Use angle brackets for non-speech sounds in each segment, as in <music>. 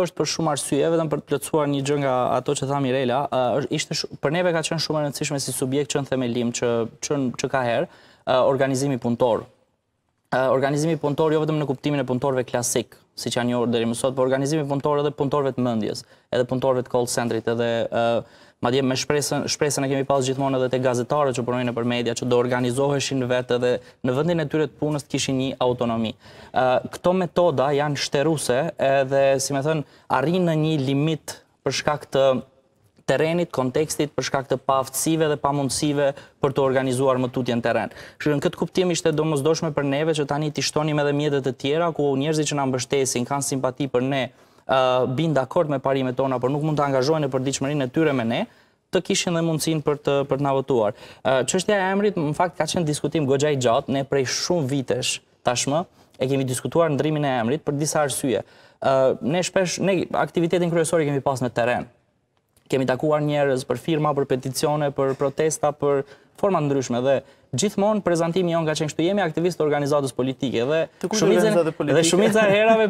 është për shumë arsye, vetëm për të plotësuar një gjë nga ato që tha Mirela, ishte për neve ka qenë shumë e rëndësishme si subjekt që në themelim që ka herë organizimi punëtor. Organizimi punëtor jo vetëm në kuptimin e punëtorëve klasik, siç janë jo deri më sot, por organizimi punëtor edhe punëtorëve të mendjes, edhe punëtorëve të call centrit edhe Ma dje me shpresën e kemi pas gjithmonë edhe të gazetare që përnojnë e për media, që do organizoheshin vetë dhe në vëndin e tyre të punës të kishin një autonomi. Këto metoda janë shteruse dhe, si me thënë, arrinë në një limit për shkak të terenit, kontekstit, për shkak të paftësive dhe pamundësive për të organizuar më tutje në teren. Shërën këtë kuptim ishte do mos për neve që tani të ishtonim edhe mjetet e tjera, ku njerëzi që nga mbështesin, kanë simpati për ne, bindë akord me parimet tona, por nuk mund të angazhojnë e për diqëmërin e tyre me ne, të kishin dhe mundësin për të, për të Qështja e emrit, në fakt, ka qenë diskutim gogja i gjatë, ne prej shumë vitesh tashmë, e kemi diskutuar në drimin e emrit për disa arsye. Ne shpesh, ne aktivitetin kryesori kemi pas në teren, kemi takuar njerëz për firma, për peticione, për protesta, për forma ndryshme dhe gjithmonë prezantimi jonë ka qenë kështu jemi aktivistë organizatës politike dhe shumica dhe shumica <laughs> herave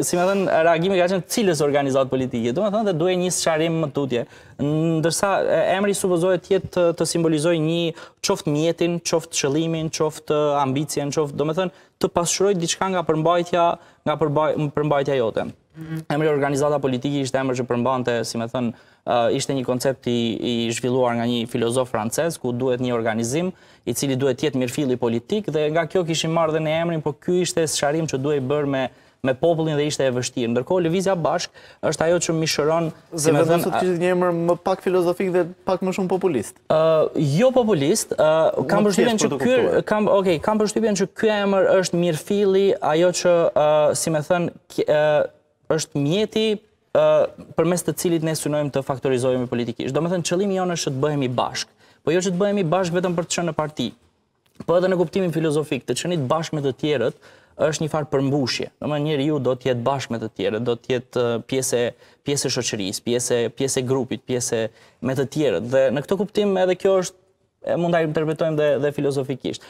si më thënë reagimi ka qenë cilës organizatë politike. Do të thonë se duhet një sharrim më tutje, ndërsa emri supozohet të jetë të simbolizojë një qoftë mjetin, qoftë qëllimin, qoftë ambicien, qoftë, domethënë të pasurojë diçka nga përmbajtja nga përmbajtja jote emri organizata politike ishte emër që përmbante, si me thënë, uh, ishte një koncept i, zhvilluar nga një filozof francez, ku duhet një organizim i cili duhet tjetë mirëfili politik, dhe nga kjo kishim marrë dhe në emrin, po kjo ishte sharim që duhet bërë me me popullin dhe ishte e vështirë. Ndërkohë Lëvizja Bashk është ajo që mishëron, si më thënë, sot një emër më pak filozofik dhe pak më shumë populist. Ë, uh, jo populist, uh, kam përshtypjen që ky kam kam përshtypjen që ky emër është mirëfilli, ajo që si më thënë, është mjeti për mes të cilit ne synojmë të faktorizojme politikisht. Do me thënë, qëlimi jonë është të bëhemi bashkë, po jo që të bëhemi bashkë vetëm për të qënë në parti, po edhe në kuptimin filozofik, të qënit bashkë me të tjerët, është një farë përmbushje. Në më njerë ju do tjetë bashkë me të tjerët, do tjetë pjese, pjese shoqëris, pjese, grupit, pjese me të tjerët. Dhe në këto kuptim, edhe kjo është mund të interpretojmë dhe filozofikisht.